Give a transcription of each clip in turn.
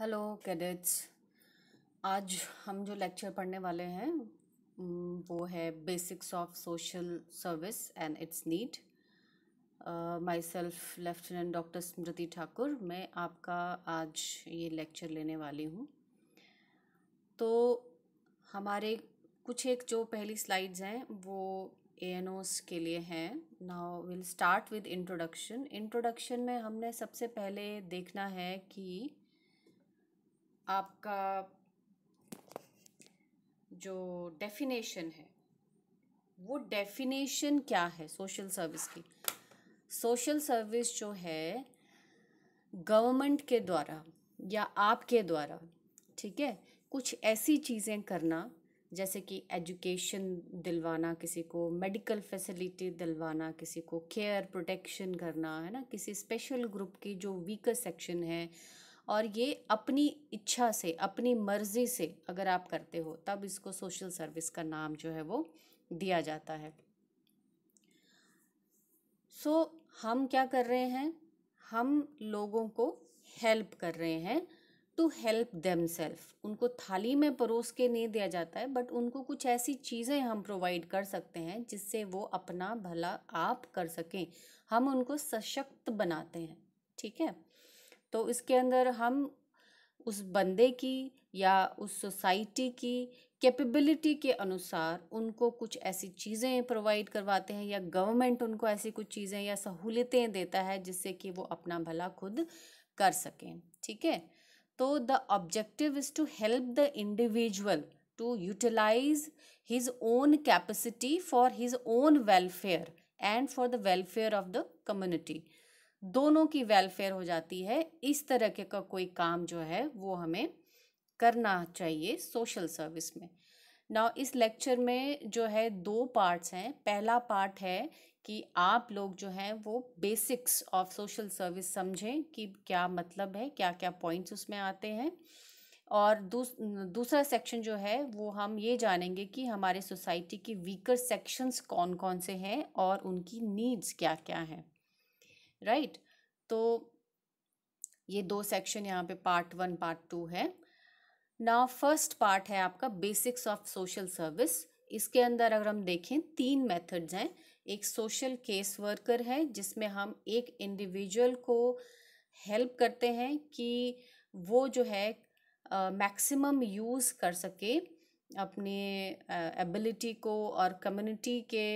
Hello cadets आज हम जो लेक्चर पढ़ने वाले हैं वो है basics of social service and its need myself lieutenant doctor Smriti Thakur मैं आपका आज ये लेक्चर लेने वाली हूँ तो हमारे कुछ एक जो पहली स्लाइड्स हैं वो ए एन ओस के लिए हैं now will start with introduction introduction में हमने सबसे पहले देखना है कि आपका जो डेफिनेशन है वो डेफिनेशन क्या है सोशल सर्विस की सोशल सर्विस जो है गवर्नमेंट के द्वारा या आपके द्वारा ठीक है कुछ ऐसी चीज़ें करना जैसे कि एजुकेशन दिलवाना किसी को मेडिकल फैसिलिटी दिलवाना किसी को केयर प्रोटेक्शन करना है ना किसी स्पेशल ग्रुप की जो वीकर सेक्शन है और ये अपनी इच्छा से अपनी मर्ज़ी से अगर आप करते हो तब इसको सोशल सर्विस का नाम जो है वो दिया जाता है सो so, हम क्या कर रहे हैं हम लोगों को हेल्प कर रहे हैं टू हेल्प देम सेल्फ उनको थाली में परोस के नहीं दिया जाता है बट उनको कुछ ऐसी चीज़ें हम प्रोवाइड कर सकते हैं जिससे वो अपना भला आप कर सकें हम उनको सशक्त बनाते हैं ठीक है तो इसके अंदर हम उस बंदे की या उस सोसाइटी की कैपेबिलिटी के अनुसार उनको कुछ ऐसी चीज़ें प्रोवाइड करवाते हैं या गवर्नमेंट उनको ऐसी कुछ चीज़ें या सहूलियतें देता है जिससे कि वो अपना भला खुद कर सकें ठीक है तो the objective is to help the individual to utilise his own capacity for his own welfare and for the welfare of the community दोनों की वेलफेयर हो जाती है इस तरह के का कोई काम जो है वो हमें करना चाहिए सोशल सर्विस में ना इस लेक्चर में जो है दो पार्ट्स हैं पहला पार्ट है कि आप लोग जो हैं वो बेसिक्स ऑफ सोशल सर्विस समझें कि क्या मतलब है क्या क्या पॉइंट्स उसमें आते हैं और दूस, दूसरा सेक्शन जो है वो हम ये जानेंगे कि हमारे सोसाइटी की वीकर सेक्शंस कौन कौन से हैं और उनकी नीड्स क्या क्या हैं राइट तो ये दो सेक्शन यहाँ पे पार्ट वन पार्ट टू है ना फर्स्ट पार्ट है आपका बेसिक्स ऑफ सोशल सर्विस इसके अंदर अगर हम देखें तीन मेथड्स हैं एक सोशल केस वर्कर है जिसमें हम एक इंडिविजुअल को हेल्प करते हैं कि वो जो है मैक्सिमम यूज़ कर सके अपने एबिलिटी को और कम्युनिटी के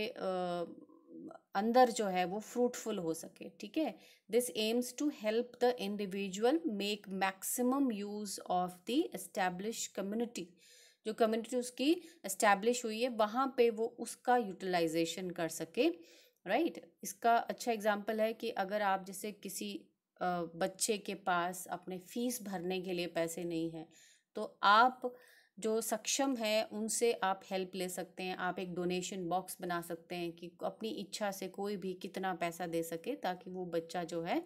अंदर जो है वो फ्रूटफुल हो सके ठीक है this aims to help the individual make maximum use of the establish community जो कम्युनिटी उसकी इस्टेब्लिश हुई है वहाँ पे वो उसका यूटिलाइजेशन कर सके राइट right? इसका अच्छा एग्जाम्पल है कि अगर आप जैसे किसी बच्चे के पास अपने फीस भरने के लिए पैसे नहीं हैं तो आप जो सक्षम है उनसे आप हेल्प ले सकते हैं आप एक डोनेशन बॉक्स बना सकते हैं कि अपनी इच्छा से कोई भी कितना पैसा दे सके ताकि वो बच्चा जो है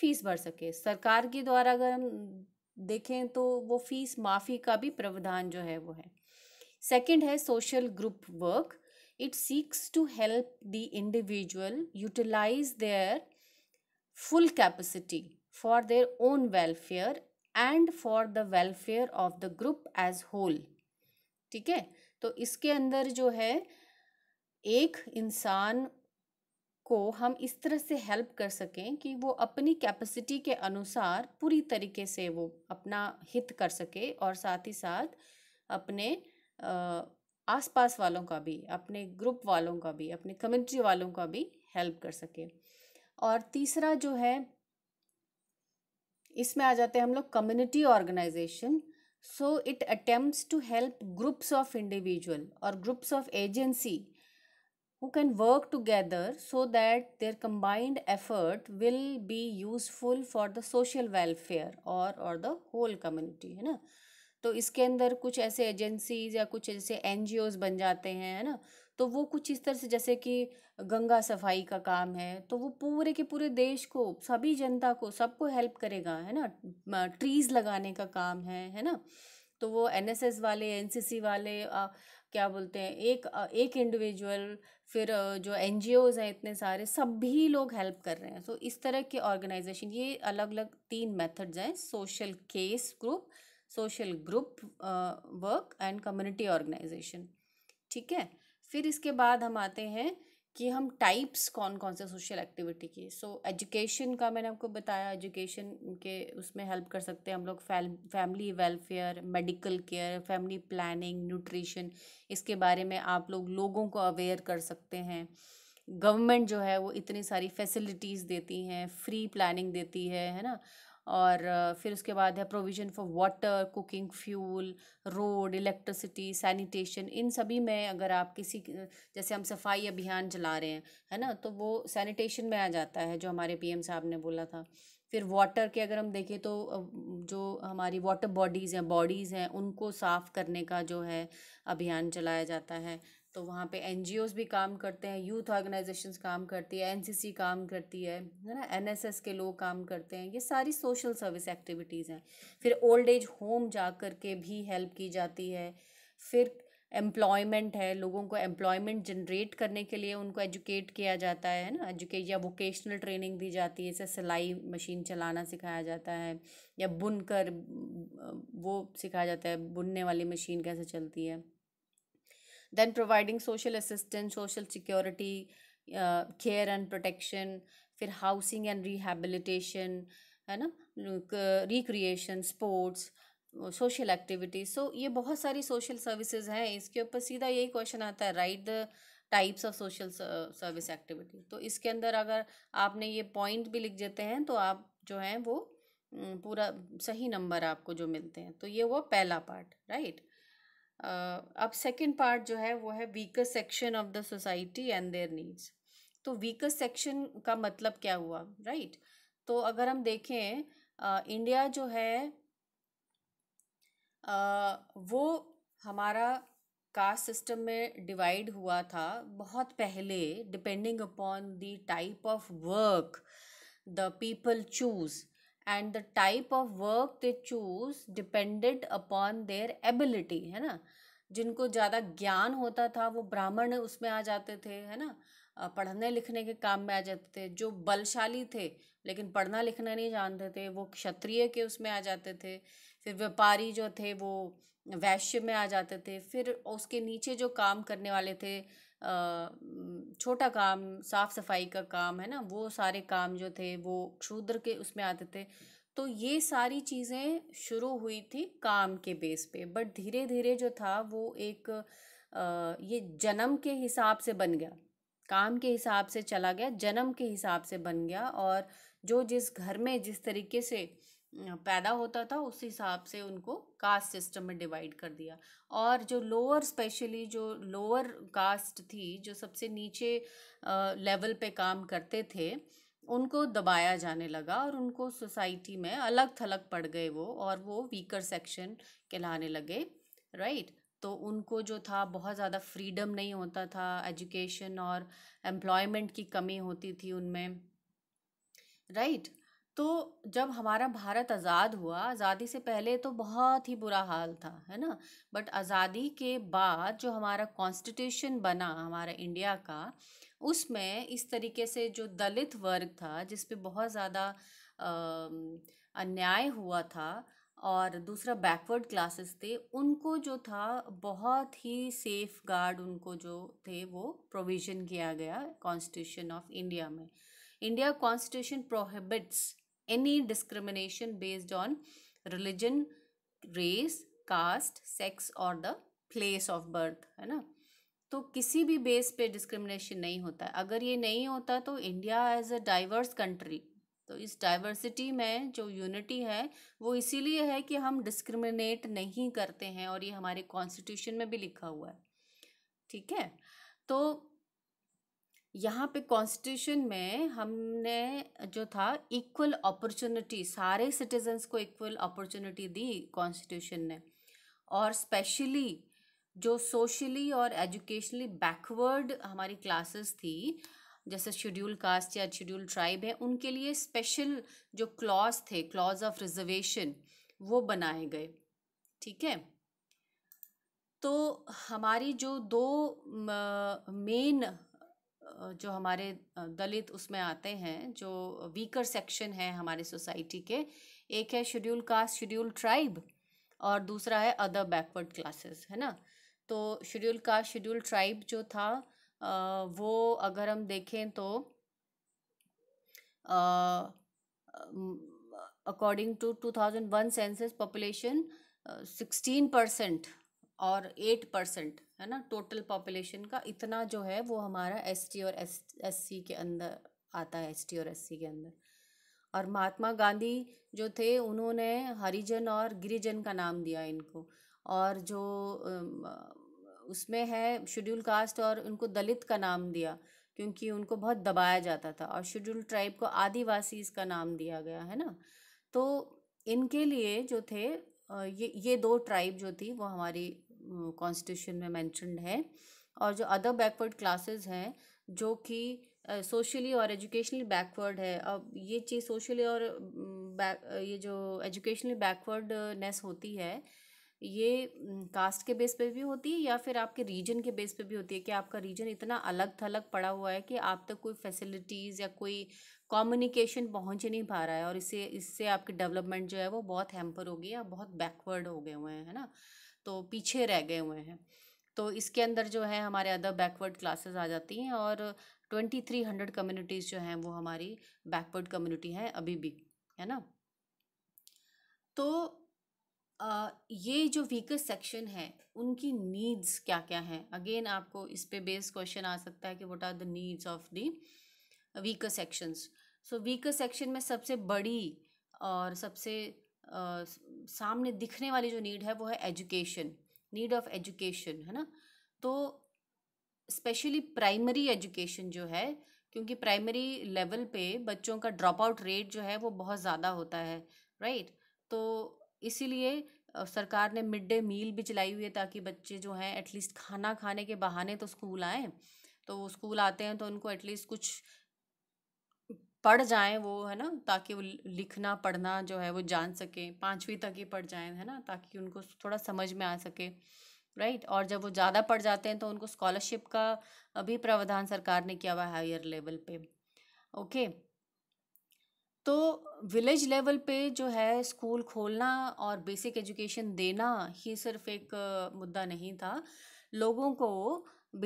फीस भर सके सरकार के द्वारा अगर हम देखें तो वो फीस माफ़ी का भी प्रावधान जो है वो है सेकंड है social group work it seeks to help the individual utilise their full capacity for their own welfare and for the welfare of the group as whole ठीक है तो इसके अंदर जो है एक इंसान को हम इस तरह से हेल्प कर सकें कि वो अपनी कैपेसिटी के अनुसार पूरी तरीके से वो अपना हित कर सके और साथ ही साथ अपने आसपास वालों का भी अपने ग्रुप वालों का भी अपने कम्युनिटी वालों का भी हेल्प कर सके और तीसरा जो है इसमें आ जाते हैं हम लोग community organisation so it attempt to help groups of individual और groups of agency who can work together so that their combined effort will be useful for the social welfare और और द होल कम्युनिटी है ना तो इसके अंदर कुछ ऐसे एजेंसीज या कुछ ऐसे एन बन जाते हैं है ना तो वो कुछ इस तरह से जैसे कि गंगा सफाई का काम है तो वो पूरे के पूरे देश को सभी जनता को सबको हेल्प करेगा है ना ट्रीज़ लगाने का काम है है ना तो वो एनएसएस वाले एनसीसी वाले आ, क्या बोलते हैं एक आ, एक इंडिविजुअल फिर आ, जो एन जी हैं इतने सारे सभी लोग हेल्प कर रहे हैं तो इस तरह के ऑर्गेनाइजेशन ये अलग अलग तीन मेथड्स हैं social case group social group work and community organisation ठीक है फिर इसके बाद हम आते हैं कि हम टाइप्स कौन कौन से सोशल एक्टिविटी के सो so, एजुकेशन का मैंने आपको बताया एजुकेशन के उसमें हेल्प कर सकते हैं हम लोग family welfare medical care family planning nutrition इसके बारे में आप लोग लोगों को अवेयर कर सकते हैं गवर्नमेंट जो है वो इतनी सारी फैसिलिटीज़ देती हैं फ्री प्लानिंग देती है है ना और फिर उसके बाद है provision for water cooking fuel road electricity sanitation इन सभी में अगर आप किसी जैसे हम सफाई अभियान चला रहे हैं है ना तो वो सैनिटेशन में आ जाता है जो हमारे पीएम साहब ने बोला था फिर वाटर के अगर हम देखें तो जो हमारी वाटर बॉडीज़ हैं बॉडीज़ हैं उनको साफ़ करने का जो है अभियान चलाया जाता है तो वहाँ पे एन भी काम करते हैं यूथ ऑर्गेनाइजेशंस काम करती है एनसीसी काम करती है है ना एनएसएस के लोग काम करते हैं ये सारी सोशल सर्विस एक्टिविटीज़ हैं फिर ओल्ड एज होम जा कर के भी हेल्प की जाती है फिर एम्प्लॉयमेंट है लोगों को एम्प्लॉयमेंट जनरेट करने के लिए उनको एजुकेट किया जाता है ना एजुके या वोकेशनल ट्रेनिंग दी जाती है जैसे सिलाई मशीन चलाना सिखाया जाता है या बुन कर वो सिखाया जाता है बुनने वाली मशीन कैसे चलती है then providing social assistance social security uh, care and protection फिर housing and rehabilitation है ना uh, recreation sports social activities so ये बहुत सारी सोशल सर्विसेज हैं इसके ऊपर सीधा यही क्वेश्चन आता है right the types of social service activity तो इसके अंदर अगर आपने ये पॉइंट भी लिख देते हैं तो आप जो हैं वो पूरा सही नंबर आपको जो मिलते हैं तो ये वो पहला पार्ट राइट right? अब सेकेंड पार्ट जो है वो है weaker section of the society and their needs तो वीकर सेक्शन का मतलब क्या हुआ राइट right? तो अगर हम देखें आ, इंडिया जो है uh, वो हमारा कास्ट सिस्टम में डिवाइड हुआ था बहुत पहले depending upon the type of work the people choose and the type of work they choose depended upon their ability है ना जिनको ज़्यादा ज्ञान होता था वो ब्राह्मण उसमें आ जाते थे है ना पढ़ने लिखने के काम में आ जाते थे जो बलशाली थे लेकिन पढ़ना लिखना नहीं जानते थे वो क्षत्रिय के उसमें आ जाते थे फिर व्यापारी जो थे वो वैश्य में आ जाते थे फिर उसके नीचे जो काम करने वाले थे छोटा काम साफ़ सफाई का काम है ना वो सारे काम जो थे वो क्षूद्र के उसमें आते थे तो ये सारी चीज़ें शुरू हुई थी काम के बेस पे बट धीरे धीरे जो था वो एक ये जन्म के हिसाब से बन गया काम के हिसाब से चला गया जन्म के हिसाब से बन गया और जो जिस घर में जिस तरीके से पैदा होता था उस हिसाब से उनको कास्ट सिस्टम में डिवाइड कर दिया और जो लोअर स्पेशली जो लोअर कास्ट थी जो सबसे नीचे लेवल पे काम करते थे उनको दबाया जाने लगा और उनको सोसाइटी में अलग थलग पड़ गए वो और वो वीकर सेक्शन कहलाने लगे राइट तो उनको जो था बहुत ज़्यादा फ्रीडम नहीं होता था एजुकेशन और एम्प्लॉयमेंट की कमी होती थी उनमें राइट right? तो जब हमारा भारत आज़ाद हुआ आज़ादी से पहले तो बहुत ही बुरा हाल था है ना बट आज़ादी के बाद जो हमारा कॉन्स्टिट्यूशन बना हमारा इंडिया का उसमें इस तरीके से जो दलित वर्ग था जिस पे बहुत ज़्यादा अन्याय हुआ था और दूसरा बैकवर्ड क्लासेस थे उनको जो था बहुत ही सेफ गार्ड उनको जो थे वो प्रोविज़न किया गया कॉन्स्टिट्यूशन ऑफ इंडिया में India constitution prohibits any discrimination based on religion race caste sex और द प्लेस ऑफ बर्थ है ना तो किसी भी बेस पे डिस्क्रिमिनेशन नहीं होता है अगर ये नहीं होता तो India as a diverse country तो इस डाइवर्सिटी में जो यूनिटी है वो इसीलिए है कि हम डिस्क्रिमिनेट नहीं करते हैं और ये हमारे कॉन्स्टिट्यूशन में भी लिखा हुआ है ठीक है तो यहाँ पे कॉन्स्टिट्यूशन में हमने जो था इक्वल अपॉर्चुनिटी सारे सिटीजन्स को इक्वल अपॉर्चुनिटी दी कॉन्स्टिट्यूशन ने और स्पेशली जो सोशली और एजुकेशनली बैकवर्ड हमारी क्लासेस थी जैसे शेड्यूल कास्ट या शेड्यूल ट्राइब है उनके लिए स्पेशल जो क्लॉज थे क्लॉज ऑफ रिजर्वेशन वो बनाए गए ठीक है तो हमारी जो दो मेन जो हमारे दलित उसमें आते हैं जो वीकर सेक्शन है हमारे सोसाइटी के एक है शेड्यूल कास्ट शेड्यूल ट्राइब और दूसरा है अदर बैकवर्ड क्लासेस है ना तो शेड्यूल कास्ट शेड्यूल ट्राइब जो था वो अगर हम देखें तो according to two thousand one census population sixteen percent और एट परसेंट है ना टोटल पॉपुलेशन का इतना जो है वो हमारा एस टी और एस एस सी के अंदर आता है एस टी और एस सी के अंदर और महात्मा गांधी जो थे उन्होंने हरिजन और गिरिजन का नाम दिया इनको और जो उसमें है शेड्यूल कास्ट और उनको दलित का नाम दिया क्योंकि उनको बहुत दबाया जाता था और शेड्यूल ट्राइब को आदिवासी इसका नाम दिया गया है ना तो इनके लिए जो थे ये ये दो ट्राइब जो थी वो हमारी कॉन्स्टिट्यूशन में मैंशनड है और जो अदर बैकवर्ड क्लासेस हैं जो कि सोशली uh, और एजुकेशनली बैकवर्ड है अब ये चीज़ सोशली और बैक mm, uh, ये जो एजुकेशनली बैकवर्डनेस होती है ये कास्ट mm, के बेस पे भी होती है या फिर आपके रीजन के बेस पे भी होती है कि आपका रीजन इतना अलग थलग पड़ा हुआ है कि आप तक तो कोई फैसिलिटीज़ या कोई कम्युनिकेशन पहुंच नहीं पा रहा है और इससे इससे आपकी डेवलपमेंट जो है वो बहुत हैम्पर हो गई है बहुत बैकवर्ड हो गए हुए हैं है ना तो पीछे रह गए हुए हैं तो इसके अंदर जो है हमारे अदर बैकवर्ड क्लासेस आ जाती हैं और ट्वेंटी थ्री हंड्रेड कम्युनिटीज़ जो हैं वो हमारी बैकवर्ड कम्युनिटी हैं अभी भी है ना तो आ, ये जो वीकर सेक्शन है उनकी नीड्स क्या क्या हैं अगेन आपको इस पे बेस क्वेश्चन आ सकता है कि what are the needs of the weaker sections so weaker section में सबसे बड़ी और सबसे सामने दिखने वाली जो नीड है वो है एजुकेशन नीड ऑफ एजुकेशन है ना तो स्पेशली प्राइमरी एजुकेशन जो है क्योंकि प्राइमरी लेवल पे बच्चों का ड्रॉप आउट रेट जो है वो बहुत ज़्यादा होता है राइट तो इसीलिए सरकार ने मिड डे मील भी चलाई हुई है ताकि बच्चे जो हैं एटलीस्ट खाना खाने के बहाने तो स्कूल आएँ तो वो स्कूल आते हैं तो उनको एटलीस्ट कुछ पढ़ जाएं वो है ना ताकि वो लिखना पढ़ना जो है वो जान सकें पाँचवीं तक ही पढ़ जाएं है ना ताकि उनको थोड़ा समझ में आ सके राइट और जब वो ज़्यादा पढ़ जाते हैं तो उनको स्कॉलरशिप का भी प्रावधान सरकार ने किया हुआ हायर लेवल पे ओके तो विलेज लेवल पे जो है स्कूल खोलना और बेसिक एजुकेशन देना ही सिर्फ एक मुद्दा नहीं था लोगों को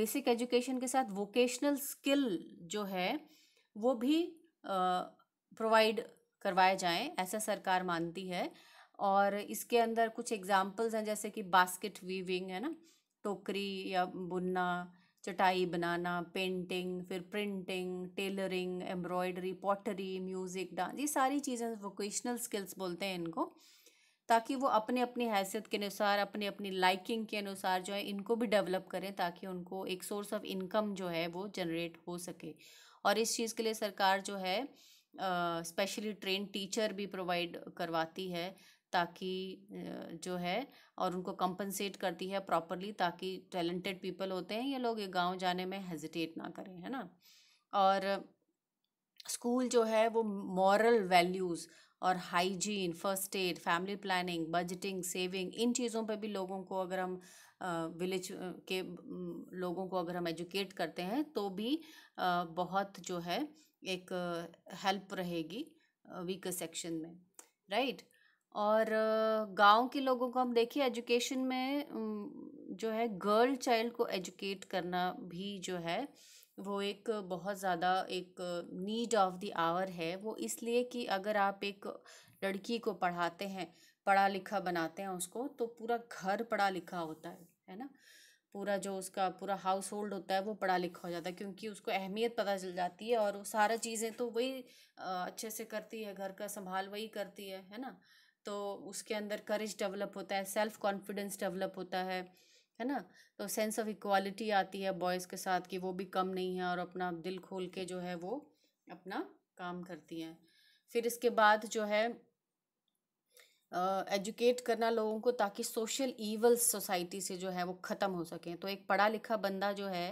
बेसिक एजुकेशन के साथ वोकेशनल स्किल जो है वो भी प्रोवाइड करवाए जाएं ऐसा सरकार मानती है और इसके अंदर कुछ एग्जाम्पल्स हैं जैसे कि बास्केट वीविंग है ना टोकरी या बुनना चटाई बनाना पेंटिंग फिर printing tailoring embroidery pottery music dance ये सारी चीज़ें वोकेशनल स्किल्स बोलते हैं इनको ताकि वो अपने अपनी हैसियत के अनुसार अपने अपनी लाइकिंग के अनुसार जो है इनको भी डेवलप करें ताकि उनको एक सोर्स ऑफ इनकम जो है वो जनरेट हो सके और इस चीज़ के लिए सरकार जो है स्पेशली ट्रेन टीचर भी प्रोवाइड करवाती है ताकि जो है और उनको कंपनसेट करती है प्रॉपरली ताकि टैलेंटेड पीपल होते हैं ये लोग ये गांव जाने में हेजिटेट ना करें है ना और स्कूल जो है वो मॉरल वैल्यूज़ और hygiene first aid family planning budgeting saving इन चीज़ों पे भी लोगों को अगर हम विलेज के लोगों को अगर हम एजुकेट करते हैं तो भी बहुत जो है एक हेल्प रहेगी वीकर सेक्शन में राइट और गांव के लोगों को हम देखिए एजुकेशन में जो है गर्ल चाइल्ड को एजुकेट करना भी जो है वो एक बहुत ज़्यादा एक नीड ऑफ़ दी आवर है वो इसलिए कि अगर आप एक लड़की को पढ़ाते हैं पढ़ा लिखा बनाते हैं उसको तो पूरा घर पढ़ा लिखा होता है है ना पूरा जो उसका पूरा हाउस होल्ड होता है वो पढ़ा लिखा हो जाता है क्योंकि उसको अहमियत पता चल जाती है और वो सारा चीज़ें तो वही अच्छे से करती है घर का संभाल वही करती है है ना तो उसके अंदर करेज डेवलप होता है सेल्फ़ कॉन्फिडेंस डेवलप होता है है ना तो सेंस ऑफ इक्वालिटी आती है बॉयज़ के साथ कि वो भी कम नहीं है और अपना दिल खोल के जो है वो अपना काम करती हैं फिर इसके बाद जो है एजुकेट uh, करना लोगों को ताकि सोशल ईवल्स सोसाइटी से जो है वो ख़त्म हो सकें तो एक पढ़ा लिखा बंदा जो है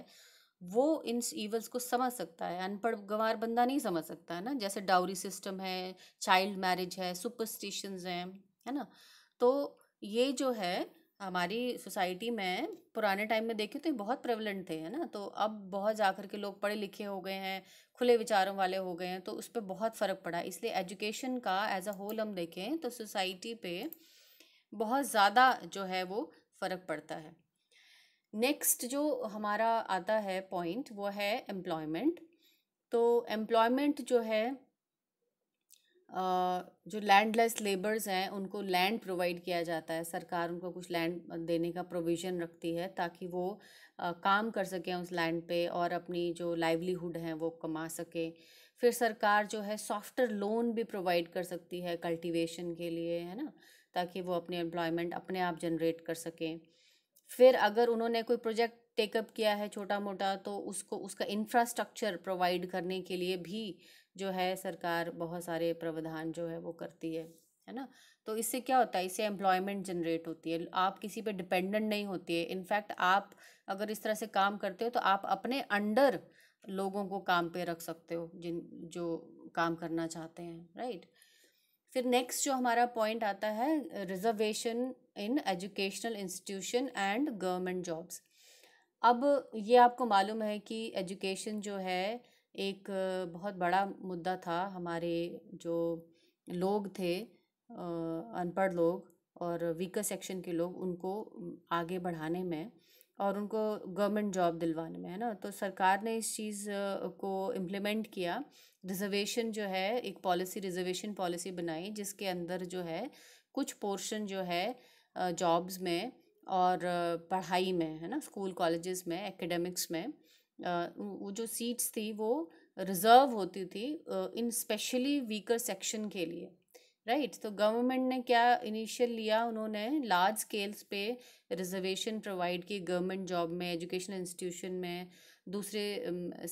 वो इन ईवल्स को समझ सकता है अनपढ़ गंवार बंदा नहीं समझ सकता है ना जैसे डाउरी सिस्टम है चाइल्ड मैरिज है सुपरस्टिशंस हैं है ना तो ये जो है हमारी सोसाइटी में पुराने टाइम में देखें तो ये बहुत प्रेवलेंट थे है ना तो अब बहुत जाकर के लोग पढ़े लिखे हो गए हैं खुले विचारों वाले हो गए हैं तो उस पर बहुत फ़र्क पड़ा इसलिए एजुकेशन का एज अ होल हम देखें तो सोसाइटी पे बहुत ज़्यादा जो है वो फ़र्क पड़ता है नेक्स्ट जो हमारा आता है पॉइंट वो है एम्प्लॉयमेंट तो एम्प्लॉयमेंट जो है जो लैंडलेस लेबर्स हैं उनको लैंड प्रोवाइड किया जाता है सरकार उनको कुछ लैंड देने का प्रोविज़न रखती है ताकि वो काम कर सकें उस लैंड पे और अपनी जो लाइवलीहुड है वो कमा सकें फिर सरकार जो है सॉफ्टर लोन भी प्रोवाइड कर सकती है कल्टीवेशन के लिए है ना ताकि वो अपने एम्प्लॉयमेंट अपने आप जनरेट कर सकें फिर अगर उन्होंने कोई प्रोजेक्ट टेकअप किया है छोटा मोटा तो उसको उसका इंफ्रास्ट्रक्चर प्रोवाइड करने के लिए भी जो है सरकार बहुत सारे प्रावधान जो है वो करती है है ना तो इससे क्या होता है इससे एम्प्लॉयमेंट जनरेट होती है आप किसी पे डिपेंडेंट नहीं होती है इनफैक्ट आप अगर इस तरह से काम करते हो तो आप अपने अंडर लोगों को काम पे रख सकते हो जिन जो काम करना चाहते हैं राइट फिर नेक्स्ट जो हमारा पॉइंट आता है reservation in educational institution and government jobs अब ये आपको मालूम है कि एजुकेशन जो है एक बहुत बड़ा मुद्दा था हमारे जो लोग थे अनपढ़ लोग और वीकर सेक्शन के लोग उनको आगे बढ़ाने में और उनको गवर्नमेंट जॉब दिलवाने में है ना तो सरकार ने इस चीज़ को इम्प्लीमेंट किया रिजर्वेशन जो है एक पॉलिसी रिजर्वेशन पॉलिसी बनाई जिसके अंदर जो है कुछ पोर्शन जो है जॉब्स में और पढ़ाई में है ना स्कूल कॉलेजेस में एकेडमिक्स में वो जो सीट्स थी वो रिज़र्व होती थी इन स्पेशली वीकर सेक्शन के लिए राइट right? तो गवर्नमेंट ने क्या इनिशियल लिया उन्होंने लार्ज स्केल्स पे रिजर्वेशन प्रोवाइड की गवर्नमेंट जॉब में एजुकेशनल इंस्टीट्यूशन में दूसरे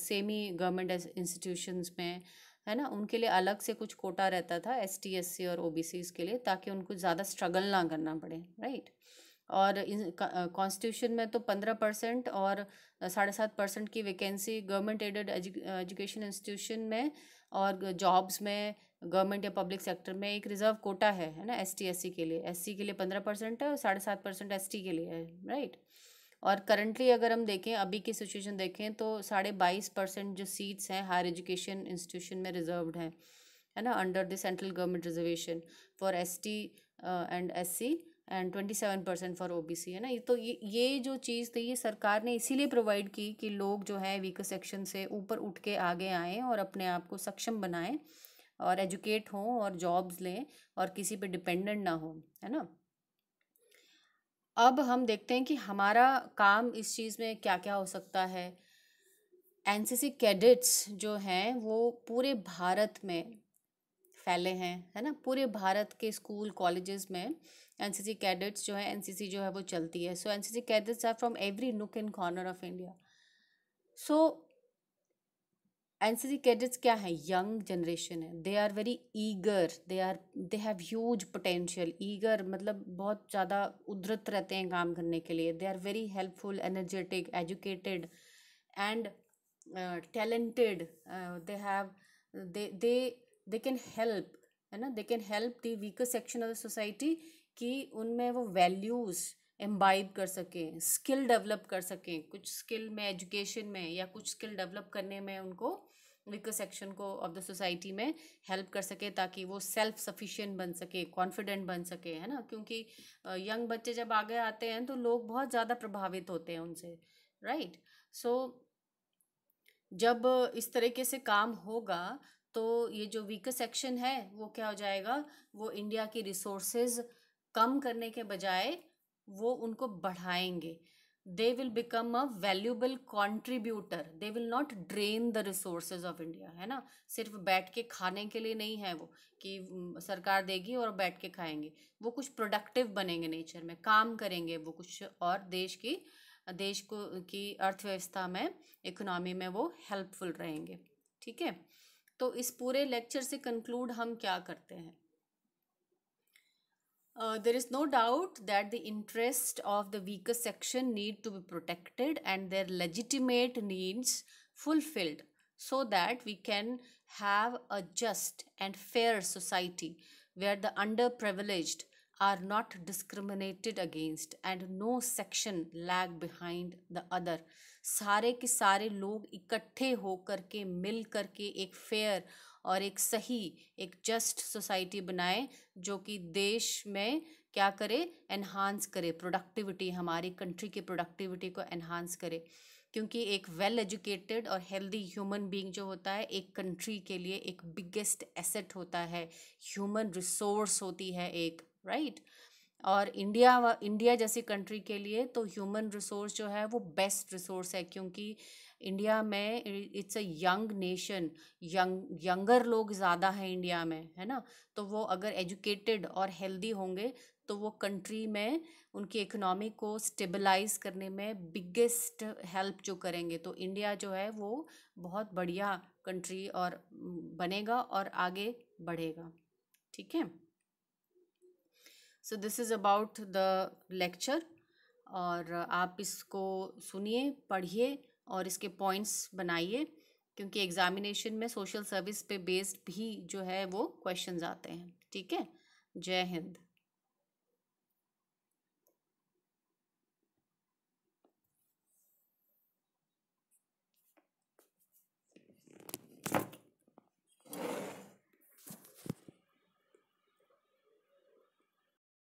सेमी गवर्नमेंट इंस्टीट्यूशंस में है ना उनके लिए अलग से कुछ कोटा रहता था एस टी एस सी और ओ बी सीज़ के लिए ताकि उनको ज़्यादा स्ट्रगल ना करना पड़े राइट right? और कॉन्स्टिट्यूशन में तो पंद्रह परसेंट और साढ़े सात परसेंट की vacancy government aided education institution में और जॉब्स में गवर्नमेंट या पब्लिक सेक्टर में एक रिजर्व कोटा है है ना एस टी एस सी के लिए एस सी के लिए पंद्रह परसेंट है और साढ़े सात परसेंट एस टी के लिए है राइट और करंटली अगर हम देखें अभी की सिचुएशन देखें तो साढ़े बाईस परसेंट जो सीट्स हैं हायर एजुकेशन इंस्टीट्यूशन में रिजर्व हैं है ना under the central government reservation for S T and S C and twenty seven percent for O B C है ना ये तो ये ये जो चीज़ थी ये सरकार ने इसीलिए प्रोवाइड की कि लोग जो है वीकर सेक्शन से ऊपर उठ के आगे आएँ और अपने आप को सक्षम बनाएँ और एजुकेट हों और जॉब्स लें और किसी पे डिपेंडेंट ना हो है ना अब हम देखते हैं कि हमारा काम इस चीज़ में क्या क्या हो सकता है एनसीसी कैडेट्स जो हैं वो पूरे भारत में फैले हैं है ना पूरे भारत के स्कूल कॉलेजेस में एनसीसी कैडेट्स जो है एनसीसी जो है वो चलती है so NCC cadets are from every nook and corner of India so NCC cadets क्या है यंग जनरेशन है they are very eager they are they have huge potential eager मतलब बहुत ज़्यादा उधरत रहते हैं काम करने के लिए they are very helpful energetic educated and talented they have they they they can help है ना they can help the weaker section of the society कि उनमें वो वैल्यूज़ एम्बाइब कर सकें स्किल डेवलप कर सकें कुछ स्किल में एजुकेशन में या कुछ स्किल डेवलप करने में उनको वीकर सेक्शन को ऑफ द सोसाइटी में हेल्प कर सके ताकि वो सेल्फ सफिशिएंट बन सके कॉन्फिडेंट बन सके है ना क्योंकि यंग बच्चे जब आगे आते हैं तो लोग बहुत ज़्यादा प्रभावित होते हैं उनसे राइट right? सो so, जब इस तरीके से काम होगा तो ये जो वीकर सेक्शन है वो क्या हो जाएगा वो इंडिया की रिसोर्सेज कम करने के बजाय वो उनको बढ़ाएंगे they will become a valuable contributor they will not drain the resources of India है ना सिर्फ बैठ के खाने के लिए नहीं है वो कि सरकार देगी और बैठ के खाएंगे वो कुछ प्रोडक्टिव बनेंगे नेचर में काम करेंगे वो कुछ और देश की देश को की अर्थव्यवस्था में इकोनॉमी में वो हेल्पफुल रहेंगे ठीक है तो इस पूरे लेक्चर से कंक्लूड हम क्या करते हैं there is no doubt that the interest of the weaker section need to be protected and their legitimate needs fulfilled so that we can have a just and fair society where are the under privilege are not discriminated against and no section lag behind the other सारे के सारे लोग इकट्ठे हो कर के मिल कर के एक फेयर और एक सही एक जस्ट सोसाइटी बनाए जो कि देश में क्या करे एनहांस करे प्रोडक्टिविटी हमारी कंट्री की प्रोडक्टिविटी को एनहांस करे क्योंकि एक वेल एजुकेटेड और हेल्दी ह्यूमन बीइंग जो होता है एक कंट्री के लिए एक बिगेस्ट एसेट होता है ह्यूमन रिसोर्स होती है एक राइट right? और इंडिया इंडिया जैसी कंट्री के लिए तो ह्यूमन रिसोर्स जो है वो बेस्ट रिसोर्स है क्योंकि इंडिया में it's a young nation young younger लोग ज़्यादा हैं इंडिया में है ना तो वो अगर एजुकेटेड और हेल्दी होंगे तो वो कंट्री में उनकी इकोनॉमी को स्टेबलाइज करने में बिगेस्ट हेल्प जो करेंगे तो इंडिया जो है वो बहुत बढ़िया कंट्री और बनेगा और आगे बढ़ेगा ठीक है so this is about the lecture और आप इसको सुनिए पढ़िए और इसके पॉइंट्स बनाइए क्योंकि एग्ज़ामिनेशन में सोशल सर्विस पे बेस्ड भी जो है वो क्वेश्चंस आते हैं ठीक है जय हिंद